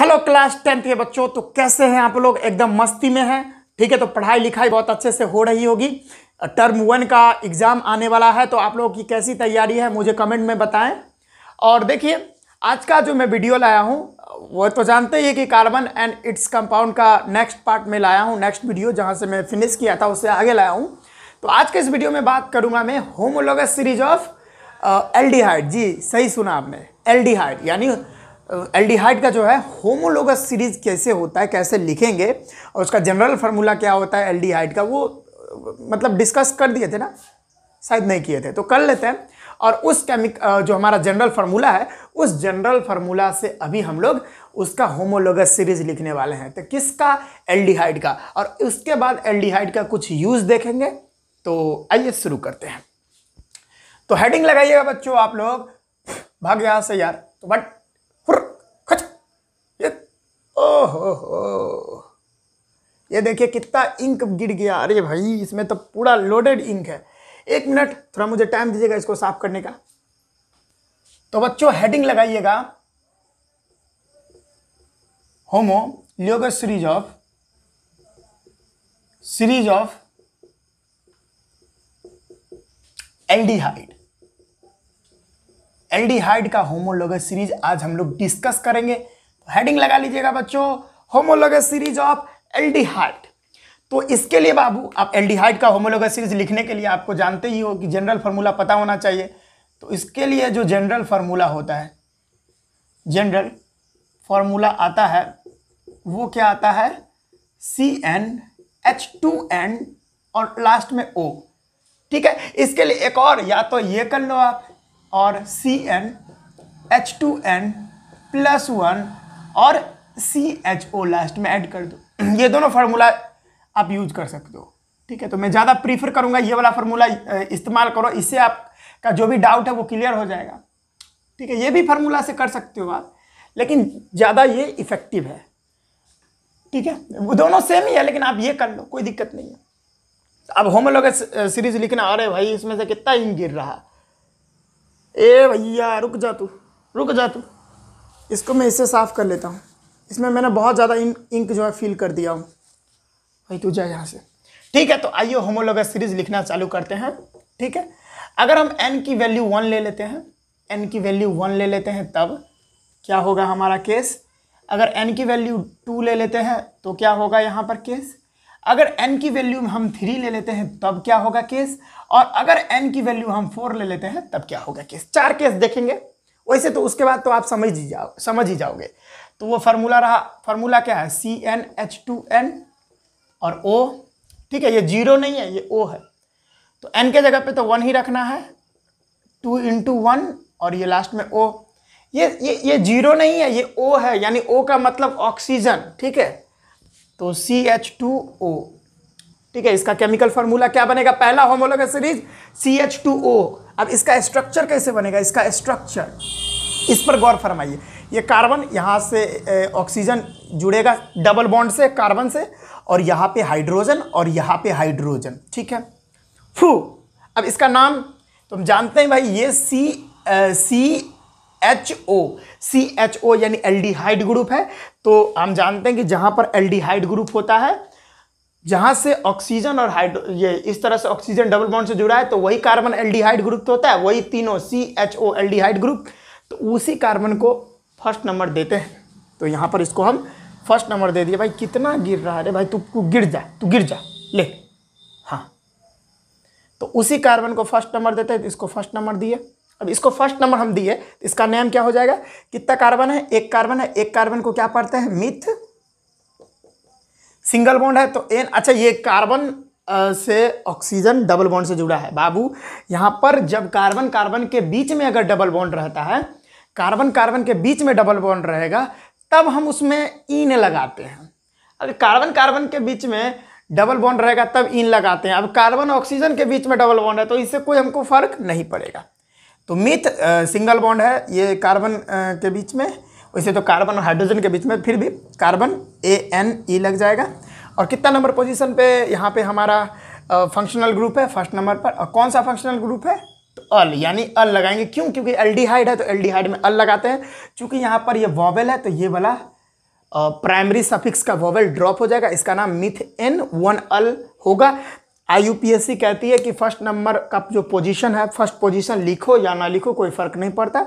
Hello class tenth के बच्चों तो कैसे हैं आप लोग एकदम मस्ती में हैं ठीक है तो पढ़ाई लिखाई बहुत अच्छे से हो रही होगी टर्म वन का एग्ज़ाम आने वाला है तो आप लोगों की कैसी तैयारी है मुझे कमेंट में बताएं और देखिए आज का जो मैं वीडियो लाया हूँ वो तो जानते ही है कि कार्बन एंड इट्स कंपाउंड का नेक्स्ट पार्ट में लाया हूँ नेक्स्ट वीडियो जहाँ से मैं फिनिश किया था उससे आगे लाया हूँ तो आज के इस वीडियो में बात करूँगा मैं homologous series of L G सही सुना आपने एल यानी एल्डिहाइड का जो है होमोलोगस सीरीज कैसे होता है कैसे लिखेंगे और उसका जनरल फार्मूला क्या होता है एल्डिहाइड का वो मतलब डिस्कस कर दिए थे ना शायद नहीं किए थे तो कर लेते हैं और उस केमिक जो हमारा जनरल फार्मूला है उस जनरल फार्मूला से अभी हम लोग उसका होमोलोगस सीरीज लिखने वाले हैं तो किसका एल्डिहाइड का और उसके बाद एल्डिहाइड का कुछ यूज़ देखेंगे तो आइए शुरू करते हैं तो हेडिंग लगाइएगा बच्चों आप लोग भाग्य से यार तो बट ये देखिए कितना इंक गिर गया अरे भाई इसमें तो पूरा लोडेड इंक है एक मिनट थोड़ा मुझे टाइम दीजिएगा इसको साफ करने का तो बच्चों हेडिंग लगाइएगा homologous series of series of aldehyde aldehyde का होमोलोगस सीरीज आज हम लोग डिस्कस करेंगे तो हेडिंग लगा लीजिएगा बच्चों होमोलोगस सीरीज ऑफ एल्डिहाइड तो इसके लिए बाबू आप एल्डिहाइड का होमोलोगस सीरीज लिखने के लिए आपको जानते ही हो कि जनरल फार्मूला पता होना चाहिए तो इसके लिए जो जनरल फार्मूला होता है जनरल फार्मूला आता है वो क्या आता है C n H two n और लास्ट में ओ ठीक है इसके लिए एक और या तो ये कर लो आप और C n H two n plus one और सी एच ओ लास्ट में ऐड कर दो ये दोनों फार्मूला आप यूज कर सकते हो ठीक है तो मैं ज़्यादा प्रीफर करूँगा ये वाला फार्मूला इस्तेमाल करो इससे आपका जो भी डाउट है वो क्लियर हो जाएगा ठीक है ये भी फार्मूला से कर सकते हो आप लेकिन ज़्यादा ये इफ़ेक्टिव है ठीक है वो दोनों सेम ही है लेकिन आप ये कर लो कोई दिक्कत नहीं है अब होमोलोग सीरीज लिखना अरे भाई इसमें से कितना इन गिर रहा ए भैया रुक जा तू रुक जा तू इसको मैं इससे साफ़ कर लेता हूँ इसमें मैंने बहुत ज़्यादा इंक जो है फील कर दिया हूँ भाई तू जा यहाँ से ठीक है तो आइए होमोलोगा सीरीज लिखना चालू करते हैं ठीक है अगर हम एन की वैल्यू वन ले लेते हैं एन की वैल्यू वन ले लेते हैं तब क्या होगा हमारा केस अगर एन की वैल्यू टू ले लेते हैं तो क्या होगा यहाँ पर केस अगर एन की वैल्यू हम थ्री ले लेते हैं तब क्या होगा केस और अगर एन की वैल्यू हम फोर ले लेते हैं तब क्या होगा केस चार केस देखेंगे वैसे तो उसके बाद तो आप समझ ही जाओ समझ ही जाओगे तो वो फार्मूला रहा फार्मूला क्या है C n H two n और ओ ठीक है ये जीरो नहीं है ये ओ है तो एन के जगह पे तो वन ही रखना है टू इंटू वन और ये लास्ट में ओ ये ये ये जीरो नहीं है ये ओ है यानी ओ का मतलब ऑक्सीजन ठीक है तो सी एच टू ओ ठीक है इसका केमिकल फार्मूला क्या बनेगा पहला homolog series C H two O अब इसका स्ट्रक्चर कैसे बनेगा इसका स्ट्रक्चर इस पर गौर फरमाइए ये कार्बन यहाँ से ऑक्सीजन जुड़ेगा डबल बॉन्ड से कार्बन से और यहाँ पे हाइड्रोजन और यहाँ पे हाइड्रोजन ठीक है फू अब इसका नाम तुम जानते हैं भाई ये सी सी एच ओ सी एच ओ यानी हाइड ग्रुप है तो हम जानते हैं कि जहाँ पर एल्डिहाइड ग्रुप होता है जहाँ से ऑक्सीजन और हाइड्रो ये इस तरह से ऑक्सीजन डबल बॉन्ड से जुड़ा है तो वही कार्बन एल्डिहाइड ग्रुप तो होता है वही तीनों C H O aldehyde group तो उसी कार्बन को फर्स्ट नंबर देते हैं तो यहाँ पर इसको हम फर्स्ट नंबर दे दिए भाई कितना गिर रहा है अरे भाई तू गिर जा तू गिर जा ले हाँ तो उसी कार्बन को फर्स्ट नंबर देते हैं तो इसको फर्स्ट नंबर दिए अब इसको फर्स्ट नंबर हम दिए इसका नेम क्या हो जाएगा कितना कार्बन है एक कार्बन है एक कार्बन को क्या पढ़ते हैं मिथ सिंगल बॉन्ड है तो एन अच्छा ये कार्बन से ऑक्सीजन डबल बॉन्ड से जुड़ा है बाबू यहाँ पर जब कार्बन कार्बन के बीच में अगर डबल बॉन्ड रहता है कार्बन कार्बन के बीच में डबल बॉन्ड रहेगा तब हम उसमें इन लगाते हैं अगर कार्बन कार्बन के बीच में डबल बॉन्ड रहेगा तब इन लगाते हैं अब कार्बन ऑक्सीजन के बीच में डबल बॉन्ड है तो इससे कोई हमको फर्क नहीं पड़ेगा तो मिथ सिंगल बॉन्ड है ये कार्बन के बीच में वैसे तो कार्बन और हाइड्रोजन के बीच में फिर भी कार्बन ए एन ई लग जाएगा और कितना नंबर पोजीशन पे यहाँ पे हमारा फंक्शनल ग्रुप है फर्स्ट नंबर पर और कौन सा फंक्शनल ग्रुप है तो अल यानी अल लगाएंगे क्यों क्योंकि एल्डिहाइड है तो एल्डिहाइड में अल लगाते हैं चूँकि यहाँ पर ये वॉवेल है तो ये वाला प्राइमरी सफिक्स का वॉवेल ड्रॉप हो जाएगा इसका नाम मिथ एन वन अल होगा आईयूपीएससी कहती है कि फर्स्ट नंबर का जो पोजीशन है फर्स्ट पोजीशन लिखो या ना लिखो कोई फ़र्क नहीं पड़ता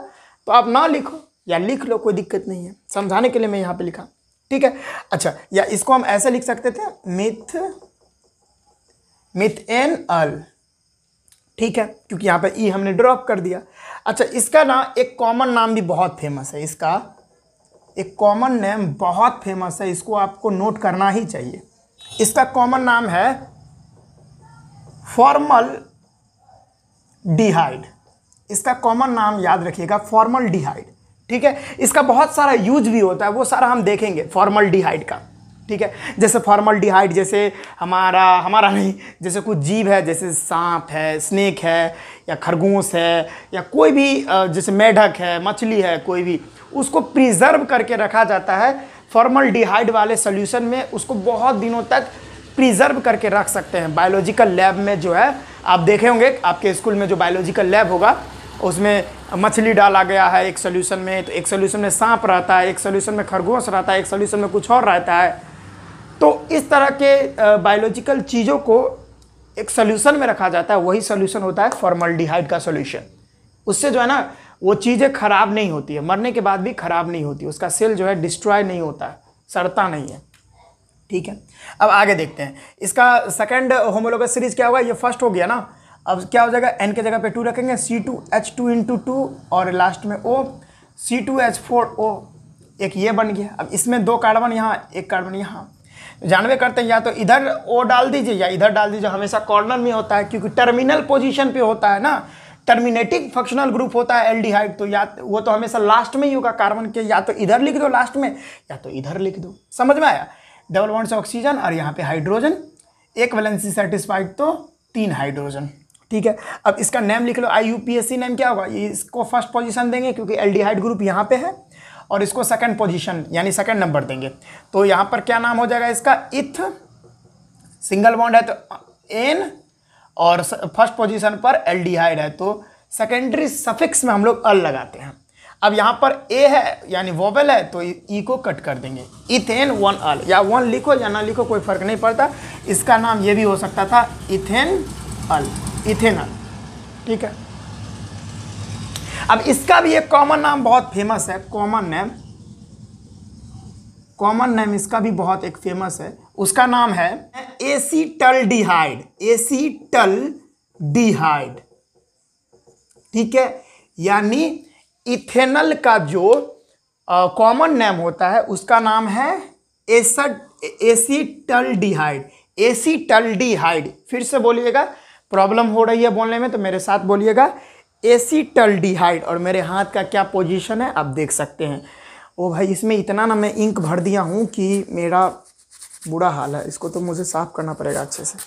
तो आप ना लिखो या लिख लो कोई दिक्कत नहीं है समझाने के लिए मैं यहाँ पे लिखा ठीक है अच्छा या इसको हम ऐसे लिख सकते थे मिथ मिथ एन अल ठीक है क्योंकि यहाँ पे ई हमने ड्रॉप कर दिया अच्छा इसका ना एक कॉमन नाम भी बहुत फेमस है इसका एक कॉमन नेम बहुत फेमस है इसको आपको नोट करना ही चाहिए इसका कॉमन नाम है फॉर्मल डिहाइड इसका कॉमन नाम याद रखिएगा फॉर्मल डिहाइड ठीक है इसका बहुत सारा यूज भी होता है वो सारा हम देखेंगे फॉर्मल डिहाइड का ठीक है जैसे फॉर्मल डिहाइड जैसे हमारा हमारा नहीं जैसे कुछ जीव है जैसे सांप है स्नेक है या खरगोश है या कोई भी जैसे मेढक है मछली है कोई भी उसको प्रिजर्व करके रखा जाता है फॉर्मल डिहाइड वाले सोल्यूशन में उसको बहुत दिनों तक प्रिजर्व करके रख सकते हैं बायोलॉजिकल लैब में जो है आप देखे होंगे आपके स्कूल में जो बायोलॉजिकल लैब होगा उसमें मछली डाला गया है एक सोल्यूशन में तो एक सोल्यूशन में सांप रहता है एक सोल्यूशन में खरगोश रहता है एक सोल्यूशन में कुछ और रहता है तो इस तरह के बायोलॉजिकल चीज़ों को एक सोल्यूशन में रखा जाता है वही सोल्यूशन होता है फॉर्मल का सोल्यूशन उससे जो है ना वो चीज़ें खराब नहीं होती है मरने के बाद भी खराब नहीं होती उसका सेल जो है डिस्ट्रॉय नहीं होता है सड़ता नहीं है ठीक है अब आगे देखते हैं इसका सेकेंड होमोलोगस सीरीज क्या होगा ये फर्स्ट हो गया ना अब क्या हो जाएगा एन के जगह पे टू रखेंगे C two H two into two और लास्ट में O C two H four O एक ये बन गया अब इसमें दो कार्बन यहाँ एक कार्बन यहाँ जानवे करते हैं या तो इधर ओ डाल दीजिए या इधर डाल दीजिए हमेशा कॉर्नर में होता है क्योंकि टर्मिनल पोजिशन पर होता है ना टर्मिनेटिंग फंक्शनल ग्रुप होता है एल्डिहाइड तो या वो तो हमेशा लास्ट में ही होगा कार्बन के या तो इधर लिख दो लास्ट में या तो इधर लिख दो समझ में आया डबल बॉन्ड से ऑक्सीजन और यहाँ पे हाइड्रोजन एक वैलेंसी सेटिस्फाइड तो तीन हाइड्रोजन ठीक है अब इसका नेम लिख लो I U P S C name क्या होगा ये इसको फर्स्ट पोजिशन देंगे क्योंकि हाइड ग्रुप यहाँ पे है और इसको सेकेंड पोजिशन यानी सेकेंड नंबर देंगे तो यहाँ पर क्या नाम हो जाएगा इसका इथ सिंगल बॉन्ड है तो एन और फर्स्ट पोजीशन पर हाइड है तो सेकेंडरी सफिक्स में हम लोग अल लगाते हैं अब यहाँ पर ए है यानी वोवेल है तो ई e को कट कर देंगे इथेन वन अल या वन लिखो या ना लिखो कोई फर्क नहीं पड़ता इसका नाम ये भी हो सकता था इथेन अल इथेनल ठीक है अब इसका भी एक कॉमन नाम बहुत फेमस है कॉमन नेम कॉमन नेम इसका भी बहुत एक फेमस है उसका नाम है एसीटल डिहाइड एसीटल डिहाइड ठीक है यानी इथेनल का जो कॉमन नेम होता है उसका नाम है एसड एसीटल डिहाइड एसीटल डिहाइड फिर से बोलिएगा प्रॉब्लम हो रही है बोलने में तो मेरे साथ बोलिएगा एसीटल डिहाइड और मेरे हाथ का क्या पोजीशन है आप देख सकते हैं ओ भाई इसमें इतना ना मैं इंक भर दिया हूँ कि मेरा बुरा हाल है इसको तो मुझे साफ़ करना पड़ेगा अच्छे से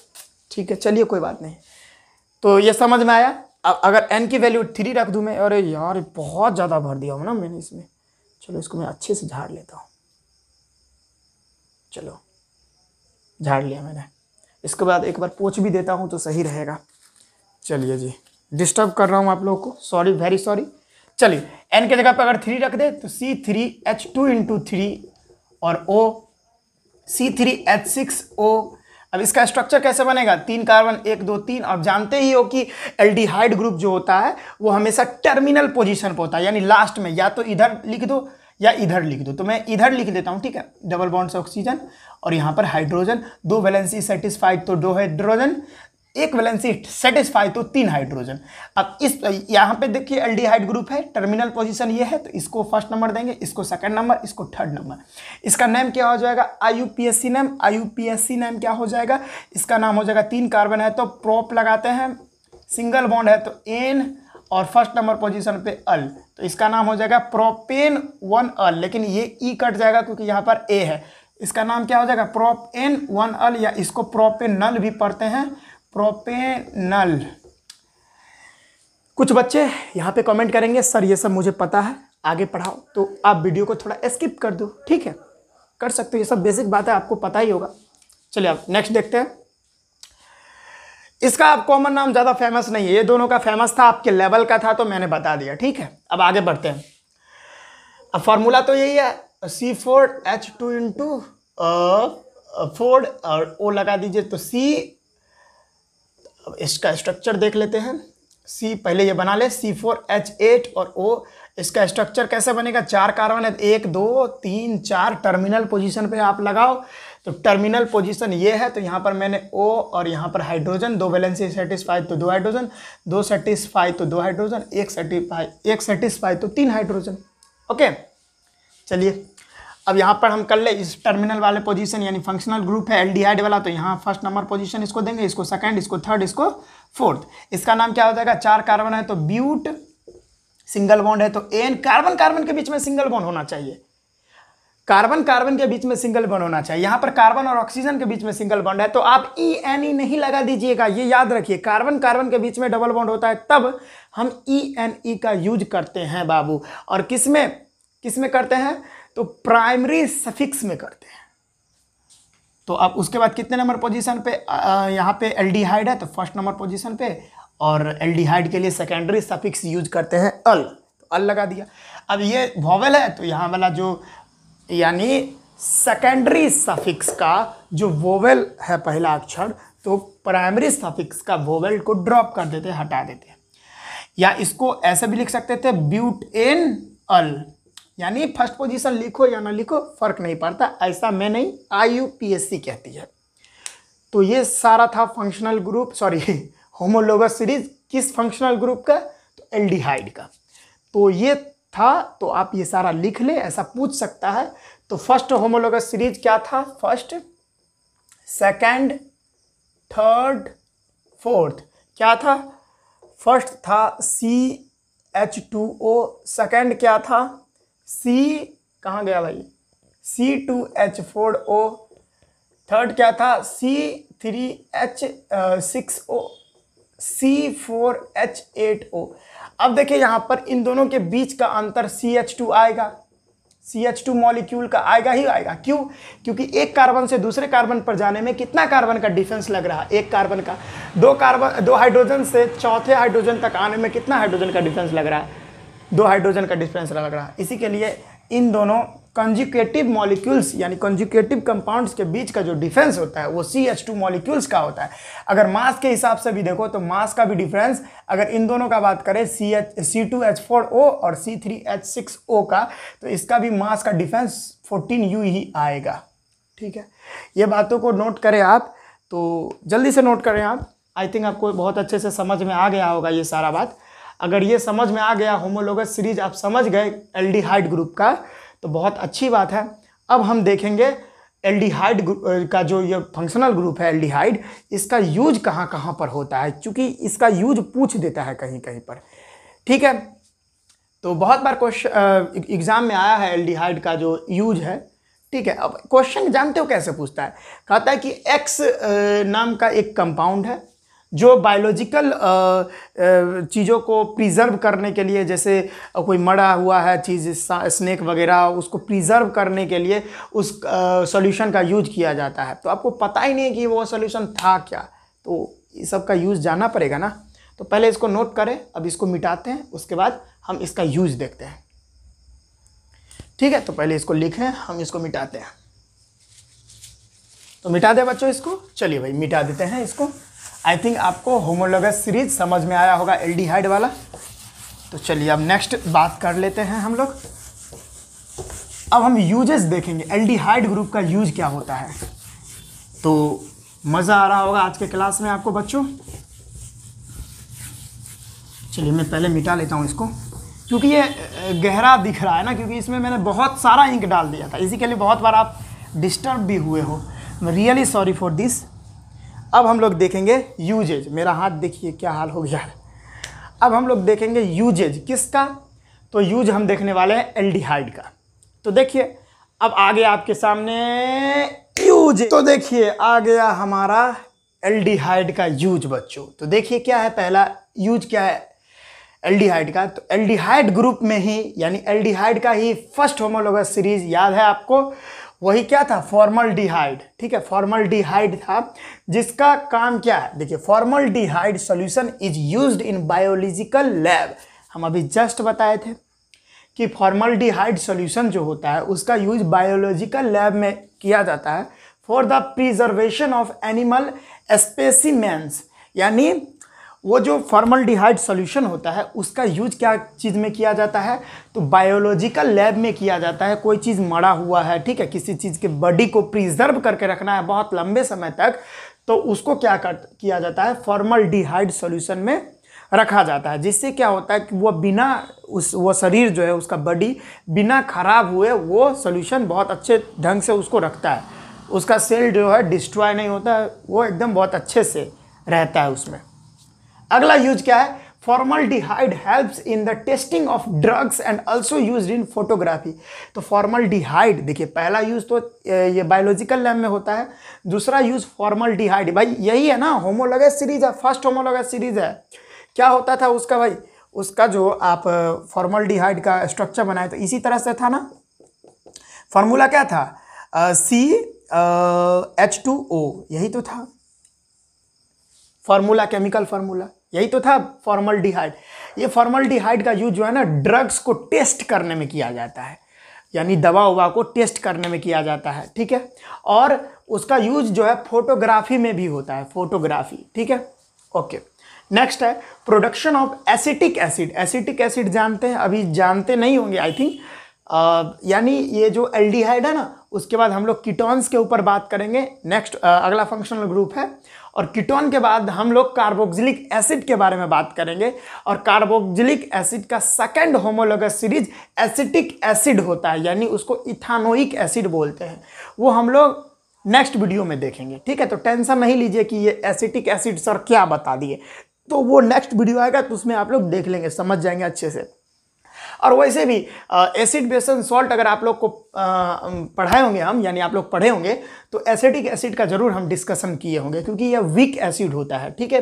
ठीक है चलिए कोई बात नहीं तो ये समझ में आया अगर एन की वैल्यू थ्री रख दूँ मैं अरे यार बहुत ज़्यादा भर दिया हूँ ना मैंने इसमें चलो इसको मैं अच्छे से झाड़ लेता हूँ चलो झाड़ लिया मैंने इसके बाद एक बार पोछ भी देता हूँ तो सही रहेगा चलिए जी डिस्टर्ब कर रहा हूँ आप लोगों को सॉरी वेरी सॉरी चलिए एन के जगह पर अगर थ्री रख दे तो C three H two into three और O C three H six O अब इसका स्ट्रक्चर कैसे बनेगा तीन कार्बन एक दो तीन आप जानते ही हो कि एल्डिहाइड ग्रुप जो होता है वो हमेशा टर्मिनल पोजीशन पर होता है यानी लास्ट में या तो इधर लिख दो या इधर लिख दो तो मैं इधर लिख देता हूँ ठीक है डबल बॉन्ड्स ऑक्सीजन और यहाँ पर हाइड्रोजन दो वैलेंसी सेटिस्फाइड तो दो हाइड्रोजन एक वैलेंसी सेटिस्फाई तो तीन हाइड्रोजन अब इस यहाँ पे देखिए एल्डिहाइड ग्रुप है टर्मिनल पोजीशन ये है तो इसको फर्स्ट नंबर देंगे इसको सेकंड नंबर इसको थर्ड नंबर इसका नेम क्या हो जाएगा आईयूपीएससी नेम सी नेम क्या हो जाएगा इसका नाम हो जाएगा तीन कार्बन है तो प्रॉप लगाते हैं सिंगल बॉन्ड है तो एन और फर्स्ट नंबर पोजिशन पे अल तो इसका नाम हो जाएगा प्रोपेन वन अल लेकिन ये ई e कट जाएगा क्योंकि यहाँ पर ए है इसका नाम क्या हो जाएगा प्रोप एन वन अल या इसको प्रोपेन नल भी पढ़ते हैं प्रोपेनल कुछ बच्चे यहाँ पे कमेंट करेंगे सर ये सब मुझे पता है आगे पढ़ाओ तो आप वीडियो को थोड़ा स्किप कर दो ठीक है कर सकते हो ये सब बेसिक बात है आपको पता ही होगा चलिए अब नेक्स्ट देखते हैं इसका आप कॉमन नाम ज़्यादा फेमस नहीं है ये दोनों का फेमस था आपके लेवल का था तो मैंने बता दिया ठीक है अब आगे बढ़ते हैं अब फॉर्मूला तो यही है C four H two into four और ओ लगा दीजिए तो सी अब इसका स्ट्रक्चर देख लेते हैं सी पहले ये बना ले सी फोर एच एट और ओ इसका स्ट्रक्चर कैसे बनेगा चार कार्बन है एक दो तीन चार टर्मिनल पोजीशन पे आप लगाओ तो टर्मिनल पोजीशन ये है तो यहाँ पर मैंने ओ और यहाँ पर हाइड्रोजन दो वैलेंसी सेटिस्फाई तो दो हाइड्रोजन दो सेटिस्फाई तो दो हाइड्रोजन एक सेटिस्फाई एक सेटिस्फाई तो तीन हाइड्रोजन ओके चलिए अब यहाँ पर हम कर ले इस टर्मिनल वाले पोजीशन यानी फंक्शनल ग्रुप है एल्डिहाइड वाला तो यहाँ फर्स्ट नंबर पोजीशन इसको देंगे इसको सेकंड इसको थर्ड इसको फोर्थ इसका नाम क्या हो जाएगा चार कार्बन है तो ब्यूट सिंगल बॉन्ड है तो एन कार्बन कार्बन के बीच में सिंगल बॉन्ड होना चाहिए कार्बन कार्बन के बीच में सिंगल बॉन्ड होना चाहिए यहाँ पर कार्बन और ऑक्सीजन के बीच में सिंगल बॉन्ड है तो आप ई एन ई नहीं लगा दीजिएगा ये याद रखिए कार्बन कार्बन के बीच में डबल बॉन्ड होता है तब हम ई एन ई का यूज करते हैं बाबू और किसमें किसमें करते हैं तो प्राइमरी सफिक्स में करते हैं तो अब उसके बाद कितने नंबर पोजीशन पे यहाँ पे एल्डिहाइड है तो फर्स्ट नंबर पोजीशन पे और एल्डिहाइड के लिए सेकेंडरी सफिक्स यूज करते हैं अल तो अल लगा दिया अब ये वॉवल है तो यहाँ वाला जो यानी सेकेंडरी सफिक्स का जो वोवेल है पहला अक्षर तो प्राइमरी सफिक्स का वोवेल को ड्रॉप कर देते हटा देते या इसको ऐसे भी लिख सकते थे ब्यूट एन अल यानी फर्स्ट पोजीशन लिखो या ना लिखो फर्क नहीं पड़ता ऐसा मैं नहीं I U P S C कहती है तो ये सारा था functional group sorry homologous series किस फंक्शनल ग्रुप का तो एल्डिहाइड का तो ये था तो आप ये सारा लिख लें ऐसा पूछ सकता है तो फर्स्ट होमोलोगस सीरीज क्या था फर्स्ट सेकंड थर्ड फोर्थ क्या था फर्स्ट था C H two O second क्या था सी कहाँ गया भाई C two H four O third क्या था C three H six O C four H eight O अब देखिए यहाँ पर इन दोनों के बीच का अंतर सी एच टू आएगा सी एच टू मॉलिक्यूल का आएगा ही आएगा क्यों क्योंकि एक कार्बन से दूसरे कार्बन पर जाने में कितना कार्बन का डिफेंस लग रहा है एक कार्बन का दो कार्बन दो हाइड्रोजन से चौथे हाइड्रोजन तक आने में कितना हाइड्रोजन का डिफेंस लग रहा है दो हाइड्रोजन का डिफरेंस लग रहा है इसी के लिए इन दोनों कंजुकेटिव मॉलिक्यूल्स यानी कंजुकेटिव कंपाउंड्स के बीच का जो डिफरेंस होता है वो सी एच टू मॉलिक्यूल्स का होता है अगर मास के हिसाब से भी देखो तो मास का भी डिफरेंस अगर इन दोनों का बात करें C H C two H four O और C three H six O का तो इसका भी मास का डिफरेंस फोर्टीन यू ही आएगा ठीक है ये बातों को नोट करें आप तो जल्दी से नोट करें आप आई थिंक आपको बहुत अच्छे से समझ में आ गया होगा ये सारा बात अगर ये समझ में आ गया होमोलोगस सीरीज आप समझ गए एल्डिहाइड ग्रुप का तो बहुत अच्छी बात है अब हम देखेंगे एल्डिहाइड का जो ये फंक्शनल ग्रुप है एल्डिहाइड इसका यूज कहाँ कहाँ पर होता है क्योंकि इसका यूज पूछ देता है कहीं कहीं पर ठीक है तो बहुत बार क्वेश्चन एग्ज़ाम e- में आया है एल्डिहाइड का जो यूज है ठीक है अब क्वेश्चन जानते हो कैसे पूछता है कहता है कि एक्स नाम का एक कंपाउंड है जो बायोलॉजिकल uh, uh, चीज़ों को प्रिजर्व करने के लिए जैसे uh, कोई मरा हुआ है चीज़ स्नैक वगैरह उसको प्रिजर्व करने के लिए उस सॉल्यूशन का यूज किया जाता है तो आपको पता ही नहीं कि वो सॉल्यूशन था क्या तो ये सब का यूज़ जाना पड़ेगा ना तो पहले इसको नोट करें अब इसको मिटाते हैं उसके बाद हम इसका यूज देखते हैं ठीक है तो पहले इसको लिखें हम इसको मिटाते हैं तो मिटा दें बच्चों इसको चलिए भाई मिटा देते हैं इसको आई थिंक आपको होमोलोगस सीरीज समझ में आया होगा एल्डिहाइड वाला तो चलिए अब नेक्स्ट बात कर लेते हैं हम लोग अब हम यूजेस देखेंगे एल्डिहाइड ग्रुप का यूज क्या होता है तो मज़ा आ रहा होगा आज के क्लास में आपको बच्चों चलिए मैं पहले मिटा लेता हूँ इसको क्योंकि ये गहरा दिख रहा है ना क्योंकि इसमें मैंने बहुत सारा इंक डाल दिया था इसी के लिए बहुत बार आप डिस्टर्ब भी हुए हो रियली सॉरी फॉर दिस अब हम लोग देखेंगे यूजेज मेरा हाथ देखिए क्या हाल हो गया है अब हम लोग देखेंगे यूजेज किसका तो यूज हम देखने वाले हैं एल्डिहाइड का तो देखिए अब आ गया आपके सामने यूज तो देखिए आ गया हमारा एल्डिहाइड का यूज बच्चों तो देखिए क्या है पहला यूज क्या है एल्डिहाइड का तो एल्डिहाइड ग्रुप में ही यानी एल्डिहाइड का ही फर्स्ट होमोलोगस सीरीज याद है आपको वही क्या था फॉर्मल डिहाइड ठीक है फॉर्मल डिहाइड था जिसका काम क्या है देखिए formaldehyde solution is use in biological lab हम अभी जस्ट बताए थे कि फॉर्मल डिहाइड सोल्यूशन जो होता है उसका यूज बायोलॉजिकल लैब में किया जाता है for the preservation of animal specimens यानी वो जो फॉर्मल डिहाइड सोल्यूशन होता है उसका यूज क्या चीज़ में किया जाता है तो बायोलॉजिकल लैब में किया जाता है कोई चीज़ मरा हुआ है ठीक है किसी चीज़ के बॉडी को प्रिजर्व करके रखना है बहुत लंबे समय तक तो उसको क्या कर किया जाता है फॉर्मल डिहाइड सोल्यूशन में रखा जाता है जिससे क्या होता है कि वह बिना उस वो शरीर जो है उसका बॉडी बिना खराब हुए वो सोल्यूशन बहुत अच्छे ढंग से उसको रखता है उसका सेल जो है डिस्ट्रॉय नहीं होता है वो एकदम बहुत अच्छे से रहता है उसमें अगला यूज क्या है formaldehyde helps in the testing of drugs and also use in photography तो फॉर्मलडिहाइड देखिए पहला यूज तो ये बायोलॉजिकल लैब में होता है दूसरा यूज फॉर्मलडिहाइड भाई यही है ना होमोलोगस सीरीज है फर्स्ट होमोलोगस सीरीज है क्या होता था उसका भाई उसका जो आप फॉर्मलडिहाइड का स्ट्रक्चर बनाए तो इसी तरह से था ना फॉर्मूला क्या था सी एच टू ओ यही तो था फॉर्मूला केमिकल फार्मूला यही तो था फॉर्मल डिहाइड ये फॉर्मल डिहाइड का यूज जो है ना ड्रग्स को टेस्ट करने में किया जाता है यानी दवा उवा को टेस्ट करने में किया जाता है ठीक है और उसका यूज जो है फोटोग्राफी में भी होता है फोटोग्राफी ठीक है ओके नेक्स्ट है production of acetic acid acetic acid जानते हैं अभी जानते नहीं होंगे आई थिंक यानी ये जो एल्डिहाइड है ना उसके बाद हम लोग कीटोन्स के ऊपर बात करेंगे नेक्स्ट अगला फंक्शनल ग्रुप है और कीटोन के बाद हम लोग कार्बोक्जिलिक एसिड के बारे में बात करेंगे और कार्बोक्जिलिक एसिड का second homologous series acetic acid होता है यानी उसको इथानोइक एसिड बोलते हैं वो हम लोग नेक्स्ट वीडियो में देखेंगे ठीक है तो टेंशन नहीं लीजिए कि ये एसिटिक एसिड सर क्या बता दिए तो वो नेक्स्ट वीडियो आएगा तो उसमें आप लोग देख लेंगे समझ जाएंगे अच्छे से और वैसे भी एसिड बेसन सॉल्ट अगर आप लोग को पढ़ाए होंगे हम यानी आप लोग पढ़े होंगे तो एसिडिक एसिड का ज़रूर हम डिस्कशन किए होंगे क्योंकि यह वीक एसिड होता है ठीक है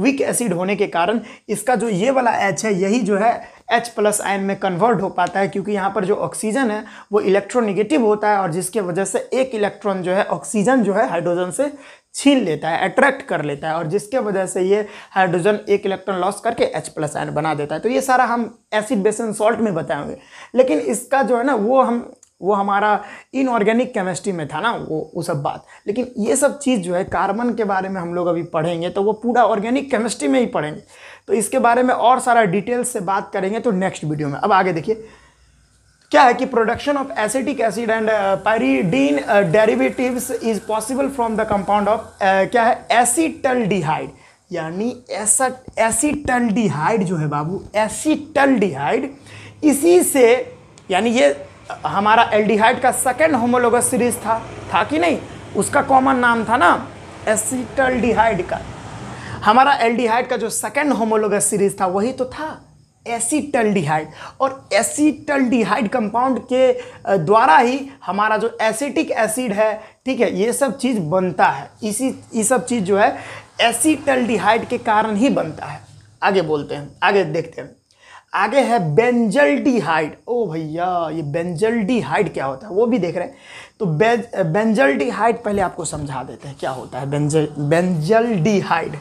वीक एसिड होने के कारण इसका जो ये वाला एच है यही जो है एच प्लस आयन में कन्वर्ट हो पाता है क्योंकि यहाँ पर जो ऑक्सीजन है वो इलेक्ट्रोनिगेटिव होता है और जिसके वजह से एक इलेक्ट्रॉन जो है ऑक्सीजन जो है हाइड्रोजन से छीन लेता है अट्रैक्ट कर लेता है और जिसके वजह से ये हाइड्रोजन एक इलेक्ट्रॉन लॉस करके एच प्लस आयन बना देता है तो ये सारा हम एसिड बेसन सॉल्ट में बताएंगे लेकिन इसका जो है ना वो हम वो हमारा इनऑर्गेनिक केमिस्ट्री में था ना वो वो सब बात लेकिन ये सब चीज़ जो है कार्बन के बारे में हम लोग अभी पढ़ेंगे तो वो पूरा ऑर्गेनिक केमिस्ट्री में ही पढ़ेंगे तो इसके बारे में और सारा डिटेल्स से बात करेंगे तो नेक्स्ट वीडियो में अब आगे देखिए क्या है कि production of acetic acid and pyridine derivatives is possible from the compound of क्या है डिहाइड यानी ऐसा डिहाइड जो है बाबू डिहाइड इसी से यानी ये uh, हमारा एल्डिहाइड का सेकेंड होमोलोगस सीरीज था था कि नहीं उसका कॉमन नाम था ना एसिटल्डिहाइड का हमारा एल्डिहाइड का जो सेकेंड होमोलोगस सीरीज था वही तो था एसीटल्डिहाइड और एसीटल्डिहाइड कंपाउंड के द्वारा ही हमारा जो एसिटिक एसिड है ठीक है ये सब चीज़ बनता है इसी ये सब चीज़ जो है एसीटल्डिहाइड के कारण ही बनता है आगे बोलते हैं आगे देखते हैं आगे है बेंजल्डिहाइड ओ भैया ये बेंजल्डिहाइड क्या होता है वो भी देख रहे हैं तो बेज बेंजल्डिहाइड पहले आपको समझा देते हैं क्या होता है बेंजल बेंजल्डिहाइड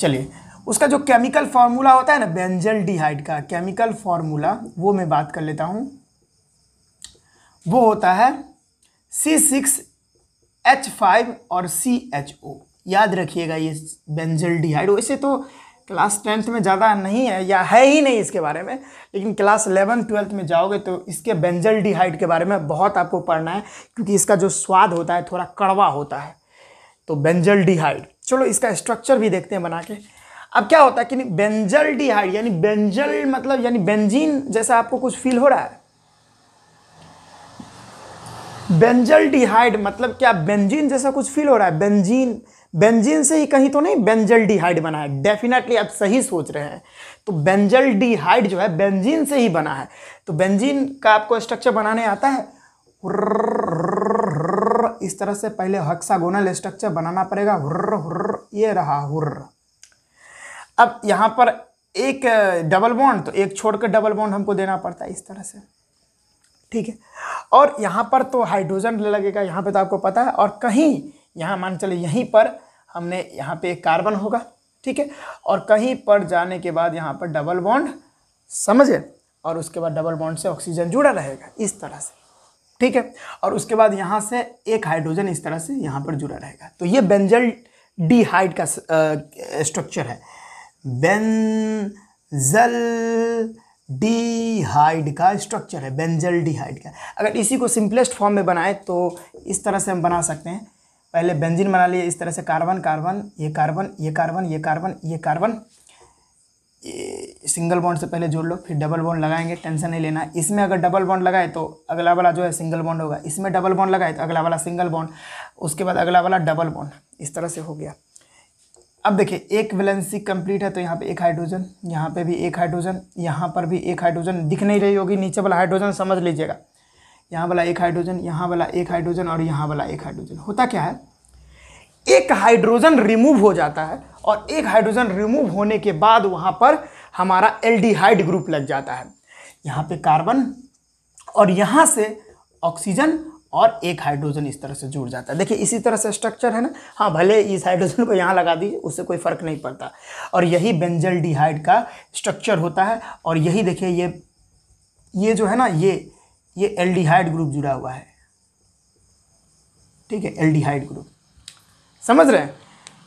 चलिए उसका जो केमिकल फार्मूला होता है ना बेंजल डिहाइड का केमिकल फार्मूला वो मैं बात कर लेता हूँ वो होता है सी सिक्स एच फाइव और सी एच ओ याद रखिएगा ये बेंजल डिहाइड वैसे तो क्लास टेंथ में ज़्यादा नहीं है या है ही नहीं इसके बारे में लेकिन क्लास इलेवन ट्वेल्थ में जाओगे तो इसके बेंजल डिहाइड के बारे में बहुत आपको पढ़ना है क्योंकि इसका जो स्वाद होता है थोड़ा कड़वा होता है तो बेंजल डिहाइड चलो इसका स्ट्रक्चर भी देखते हैं बना के अब क्या होता है कि बेंजल डिहाइड यानी बेंजल मतलब यानी बेंजीन जैसा आपको कुछ फील हो रहा है बेंजल डिहाइड मतलब क्या बेंजीन जैसा कुछ फील हो रहा है बेंजीन बेंजीन से ही कहीं तो नहीं बेंजल डिहाइड बना है डेफिनेटली आप सही सोच रहे हैं तो बेंजल डिहाइड जो है बेंजीन से ही बना है तो बेंजीन का आपको स्ट्रक्चर बनाने आता है इस तरह से पहले हक्सागोनल स्ट्रक्चर बनाना पड़ेगा हुर्र हुर्र ये रहा हुर्र अब यहाँ पर एक डबल बॉन्ड तो एक छोड़कर डबल बॉन्ड हमको देना पड़ता है इस तरह से ठीक है और यहाँ पर तो हाइड्रोजन लगेगा यहाँ पे तो आपको पता है और कहीं यहाँ मान चले यहीं पर हमने यहाँ पे एक कार्बन होगा ठीक है और कहीं पर जाने के बाद यहाँ पर डबल बॉन्ड समझे और उसके बाद डबल बॉन्ड से ऑक्सीजन जुड़ा रहेगा इस तरह से ठीक है और उसके बाद यहाँ से एक हाइड्रोजन इस तरह से यहाँ पर जुड़ा रहेगा तो ये बेंजल डी हाइड का स्ट्रक्चर है बेंजल डीहाइड का स्ट्रक्चर है बेंजल डीहाइड का अगर इसी को सिंपलेस्ट फॉर्म में बनाएं तो इस तरह से हम बना सकते हैं पहले बेंजीन बना लिए इस तरह से कार्बन कार्बन ये कार्बन ये कार्बन ये कार्बन ये कार्बन सिंगल बॉन्ड से पहले जोड़ लो फिर डबल बॉन्ड लगाएंगे टेंशन नहीं लेना इसमें अगर डबल बॉन्ड लगाए तो अगला वाला जो है सिंगल बॉन्ड होगा इसमें डबल बॉन्ड लगाए तो अगला वाला सिंगल बॉन्ड उसके बाद अगला वाला डबल बॉन्ड इस तरह से हो गया अब देखिए एक वैलेंसी कंप्लीट है तो यहाँ पे एक हाइड्रोजन यहाँ पे भी एक हाइड्रोजन यहाँ पर भी एक हाइड्रोजन दिख नहीं रही होगी नीचे वाला हाइड्रोजन समझ लीजिएगा यहाँ वाला एक हाइड्रोजन यहाँ वाला एक हाइड्रोजन और यहाँ वाला एक हाइड्रोजन होता क्या है एक हाइड्रोजन रिमूव हो जाता है और एक हाइड्रोजन रिमूव होने के बाद वहाँ पर हमारा एल ग्रुप लग जाता है यहाँ पर कार्बन और यहाँ से ऑक्सीजन और एक हाइड्रोजन इस तरह से जुड़ जाता है देखिए इसी तरह से स्ट्रक्चर है ना हाँ भले इस हाइड्रोजन को यहाँ लगा दीजिए उससे कोई फ़र्क नहीं पड़ता और यही बेंजल डिहाइड का स्ट्रक्चर होता है और यही देखिए ये ये जो है ना ये ये एल्डिहाइड ग्रुप जुड़ा हुआ है ठीक है एल्डिहाइड ग्रुप समझ रहे हैं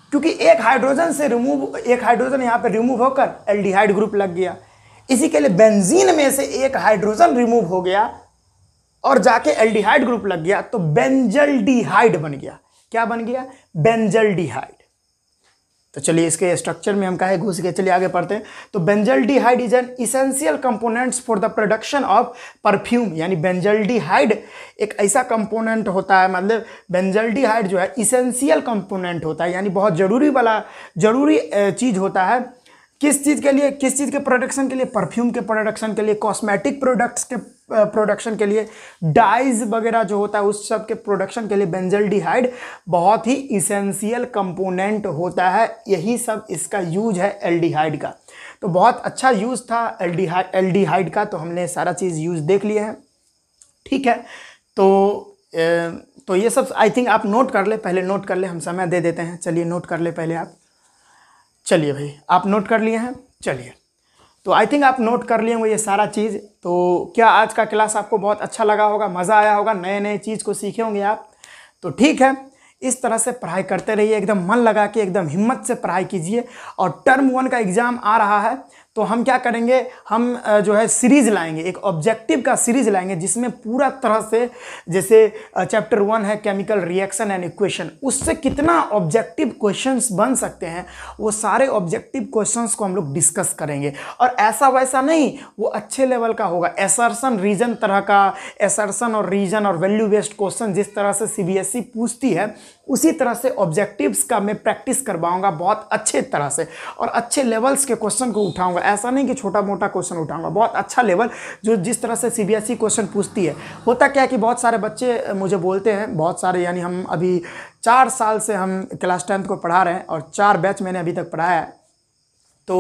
क्योंकि एक हाइड्रोजन से रिमूव एक हाइड्रोजन यहाँ पर रिमूव होकर एल्डिहाइड ग्रुप लग गया इसी के लिए बेंजीन में से एक हाइड्रोजन रिमूव हो गया और जाके एल्डिहाइड ग्रुप लग गया तो बेंजल बन गया क्या बन गया बेंजल तो चलिए इसके स्ट्रक्चर में हम कहे घुस गए चलिए आगे पढ़ते हैं तो benzaldehyde is an essential components for the production of perfume यानी बेंजल हाइड एक ऐसा कंपोनेंट होता है मतलब बेंजल हाइड जो है इसेंशियल कंपोनेंट होता है यानी बहुत ज़रूरी वाला ज़रूरी चीज़ होता है किस चीज़ के लिए किस चीज़ के प्रोडक्शन के लिए परफ्यूम के प्रोडक्शन के लिए कॉस्मेटिक प्रोडक्ट्स के प्रोडक्शन के लिए डाइज वगैरह जो होता है उस सब के प्रोडक्शन के लिए बेंजल डिहाइड बहुत ही इसेंशियल कंपोनेंट होता है यही सब इसका यूज है एल्डिहाइड का तो बहुत अच्छा यूज़ था एल्डिहाइड हाइड का तो हमने सारा चीज़ यूज़ देख लिए हैं ठीक है तो ए, तो ये सब आई थिंक आप नोट कर ले पहले नोट कर ले हम समय दे देते हैं चलिए नोट कर ले पहले आप चलिए भाई आप नोट कर लिए हैं चलिए तो आई थिंक आप नोट कर लिए होंगे ये सारा चीज़ तो क्या आज का क्लास आपको बहुत अच्छा लगा होगा मज़ा आया होगा नए नए चीज़ को सीखे होंगे आप तो ठीक है इस तरह से पढ़ाई करते रहिए एकदम मन लगा के एकदम हिम्मत से पढ़ाई कीजिए और टर्म वन का एग्ज़ाम आ रहा है तो हम क्या करेंगे हम जो है सीरीज लाएंगे एक ऑब्जेक्टिव का सीरीज लाएंगे जिसमें पूरा तरह से जैसे चैप्टर वन है केमिकल रिएक्शन एंड इक्वेशन उससे कितना ऑब्जेक्टिव क्वेश्चंस बन सकते हैं वो सारे ऑब्जेक्टिव क्वेश्चंस को हम लोग डिस्कस करेंगे और ऐसा वैसा नहीं वो अच्छे लेवल का होगा एसरसन रीजन तरह का एसरसन और रीजन और वैल्यू बेस्ड क्वेश्चन जिस तरह से सी e पूछती है उसी तरह से ऑब्जेक्टिव्स का मैं प्रैक्टिस करवाऊंगा बहुत अच्छे तरह से और अच्छे लेवल्स के क्वेश्चन को उठाऊंगा ऐसा नहीं कि छोटा मोटा क्वेश्चन उठाऊंगा बहुत अच्छा लेवल जो जिस तरह से सी क्वेश्चन पूछती है होता क्या है कि बहुत सारे बच्चे मुझे बोलते हैं बहुत सारे यानी हम अभी चार साल से हम क्लास टेंथ को पढ़ा रहे हैं और चार बैच मैंने अभी तक पढ़ाया है तो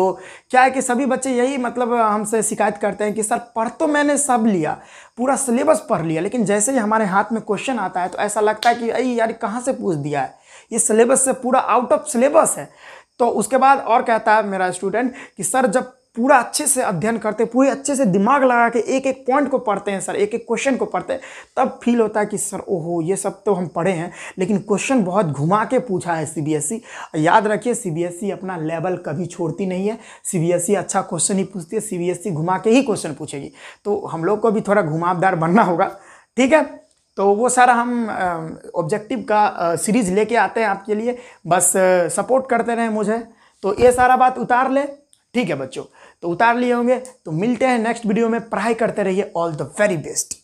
क्या है कि सभी बच्चे यही मतलब हमसे शिकायत करते हैं कि सर पढ़ तो मैंने सब लिया पूरा सिलेबस पढ़ लिया लेकिन जैसे ही हमारे हाथ में क्वेश्चन आता है तो ऐसा लगता है कि अई यार कहाँ से पूछ दिया है ये सिलेबस से पूरा आउट ऑफ सिलेबस है तो उसके बाद और कहता है मेरा स्टूडेंट कि सर जब पूरा अच्छे से अध्ययन करते पूरे अच्छे से दिमाग लगा के एक एक पॉइंट को पढ़ते हैं सर एक एक क्वेश्चन को पढ़ते हैं तब फील होता है कि सर ओहो ये सब तो हम पढ़े हैं लेकिन क्वेश्चन बहुत घुमा के पूछा है सीबीएसई e। याद रखिए सीबीएसई e अपना लेवल कभी छोड़ती नहीं है सीबीएसई e अच्छा क्वेश्चन ही पूछती है सीबीएसई घुमा के ही क्वेश्चन पूछेगी तो हम लोग को भी थोड़ा घुमावदार बनना होगा ठीक है तो वो सारा हम ऑब्जेक्टिव का सीरीज लेके आते हैं आपके लिए बस सपोर्ट करते रहें मुझे तो ये सारा बात उतार ले ठीक है बच्चों तो उतार लिए होंगे तो मिलते हैं नेक्स्ट वीडियो में पढ़ाई करते रहिए ऑल द वेरी बेस्ट